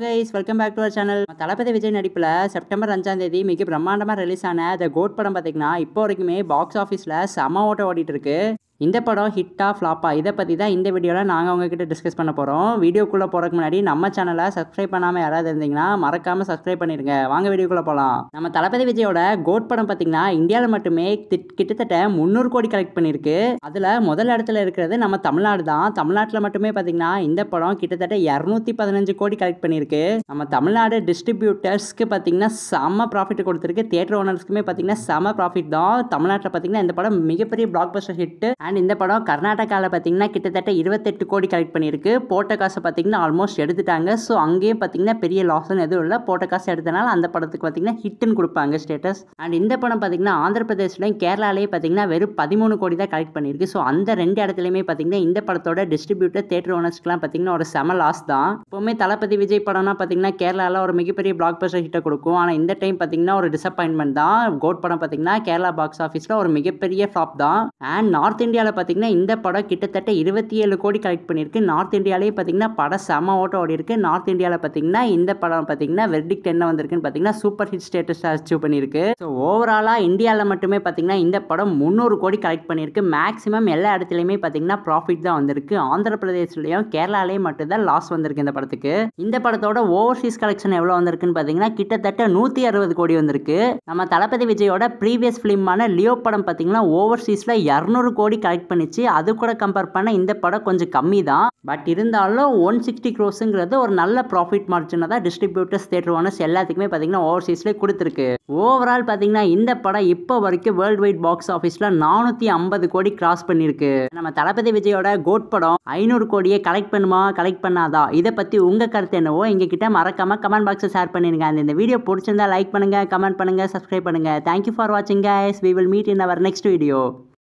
guys welcome back to our channel Thalapathy Vijay நடிப்பில் September அஞ்சாம் தேதி மிக பிரம்மாண்டமாக ரிலீஸ் ஆன த கோட் படம் பார்த்தீங்கன்னா இப்போ வரைக்குமே பாக்ஸ் ஆஃபீஸில் செம ஓட்ட ஓடிட்டு இருக்கு இந்த படம் ஹிட்டா ஃப்ளாப்பா இதை பற்றி தான் இந்த வீடியோவில் நாங்கள் உங்ககிட்ட டிஸ்கஸ் பண்ண போகிறோம் வீடியோக்குள்ளே போகிறதுக்கு முன்னாடி நம்ம சேனலை சப்ஸ்கிரைப் பண்ணாமல் யாராவது இருந்தீங்கன்னா மறக்காமல் சப்ஸ்கிரைப் பண்ணிடுங்க வாங்க வீடியோக்குள்ளே போகலாம் நம்ம தளபதி விஜயோட கோட் படம் பார்த்தீங்கன்னா இந்தியாவில் மட்டுமே கிட்டத்தட்ட முந்நூறு கோடி கலெக்ட் பண்ணியிருக்கு அதில் முதல் இடத்துல இருக்கிறது நம்ம தமிழ்நாடு தான் தமிழ்நாட்டில் மட்டுமே பார்த்தீங்கன்னா இந்த படம் கிட்டத்தட்ட இரநூத்தி பதினஞ்சு கோடி கலெக்ட் பண்ணியிருக்கு நம்ம தமிழ்நாடு டிஸ்ட்ரிபியூட்டர்ஸ்க்கு பார்த்தீங்கன்னா செம்ம ப்ராஃபிட் கொடுத்துருக்கு தேட்டர் ஓனர்ஸ்க்குமே பார்த்தீங்கன்னா செம்ம ப்ராஃபிட் தான் தமிழ்நாட்டில் பார்த்தீங்கன்னா இந்த படம் மிகப்பெரிய பிளாக் பஸ்டர் ஹிட்டு அண்ட் இந்த படம் கர்நாடகாவில் பார்த்திங்கன்னா கிட்டத்தட்ட இருபத்தெட்டு கோடி கலெக்ட் பண்ணியிருக்கு போட்ட காசை பார்த்திங்கன்னா ஆல்மோஸ்ட் எடுத்துட்டாங்க ஸோ அங்கேயும் பார்த்திங்கன்னா பெரிய லாஸ்னு எதுவும் இல்லை போட்ட காசு எடுத்தனால அந்த படத்துக்கு பார்த்திங்கன்னா ஹிட்னு கொடுப்பாங்க ஸ்டேட்டஸ் அண்ட் இந்த படம் பார்த்திங்கன்னா ஆந்திர பிரதேஷ்லையும் கேரளாலேயே பார்த்திங்கன்னா வெறும் பதிமூணு கோடி தான் கலெக்ட் பண்ணியிருக்கு ஸோ அந்த ரெண்டு இடத்துலையுமே பார்த்திங்கன்னா இந்த படத்தோட டிஸ்ட்ரிபியூட்டர் தேட்டர் ஓனர்ஸ்க்குலாம் பார்த்திங்கன்னா ஒரு செம லாஸ் தான் இப்போவுமே தளபதி விஜய் படம்னா பார்த்திங்கன்னா கேரளாவில் ஒரு மிகப்பெரிய பிளாக் பஸ்டர் ஹிட்டை கொடுக்கும் ஆனால் இந்த டைம் பார்த்திங்கன்னா ஒரு டிசப்பாயின்மெண்ட் தான் கோட் படம் பார்த்திங்கன்னா கேரளா பாக்ஸ் ஆஃபீஸில் ஒரு மிகப்பெரிய ஃப்ளாப் தான் அண்ட் நார்த் இந்தியா இந்தியாவில் பார்த்திங்கன்னா இந்த படம் கிட்டத்தட்ட இருபத்தி ஏழு கோடி கலெக்ட் பண்ணியிருக்கு நார்த் இந்தியாவிலேயே பார்த்திங்கன்னா படம் செம ஓட்டம் ஓடி இருக்கு நார்த் இந்தியாவில் பார்த்திங்கன்னா இந்த படம் பார்த்திங்கன்னா வெர்டிக் என்ன வந்திருக்குன்னு பார்த்திங்கன்னா சூப்பர் ஹிட் ஸ்டேட்டஸ் அச்சீவ் பண்ணியிருக்கு ஸோ ஓவராலாக இந்தியாவில் மட்டுமே பார்த்திங்கன்னா இந்த படம் முந்நூறு கோடி கலெக்ட் பண்ணியிருக்கு மேக்ஸிமம் எல்லா இடத்துலையுமே பார்த்திங்கன்னா ப்ராஃபிட் தான் வந்திருக்கு ஆந்திர பிரதேசிலையும் கேரளாலேயும் மட்டும்தான் லாஸ் வந்திருக்கு இந்த படத்துக்கு இந்த படத்தோட ஓவர்சீஸ் கலெக்ஷன் எவ்வளோ வந்திருக்குன்னு பார்த்திங்கன்னா கிட்டத்தட்ட நூற்றி அறுபது கோடி வந்திருக்கு நம்ம தளபதி விஜயோட ப்ரீவியஸ் ஃபிலிமான லியோ படம் பார்த்திங்கன்னா ஓவர்சீஸில் இரநூறு கோடி கலெக்ட் பண்ணிச்சு அது கூட கம்பேர் பண்ண இந்த படம் கொஞ்சம் கம்மி தான் பட் இருந்தாலும் ஒன் சிக்ஸ்டி க்ரோஸுங்கிறது ஒரு நல்ல ப்ராஃபிட் மார்ஜினாக தான் டிஸ்ட்ரிபியூட்டர்ஸ் தேட்டர் ஓனர்ஸ் எல்லாத்துக்குமே பார்த்தீங்கன்னா ஓவர்சீஸ்லேயே கொடுத்துருக்கு ஓவரால் பார்த்தீங்கன்னா இந்த படம் இப்போ வரைக்கும் வேர்ல்டு வைட் பாக்ஸ் ஆஃபீஸில் நானூற்றி ஐம்பது கோடி கிராஸ் பண்ணியிருக்கு நம்ம தளபதி விஜயோட கோட் படம் ஐநூறு கோடியை கலெக்ட் பண்ணுமா கலெக்ட் பண்ணாதா இதை பற்றி உங்கள் கருத்து என்னவோ எங்ககிட்ட மறக்காமல் கமெண்ட் பாக்ஸில் ஷேர் பண்ணிடுங்க அந்த இந்த வீடியோ பிடிச்சிருந்தா லைக் பண்ணுங்கள் கமெண்ட் பண்ணுங்கள் சப்ஸ்கிரைப் பண்ணுங்கள் தேங்க்யூ ஃபார் வாட்சிங் guys we will meet in our next video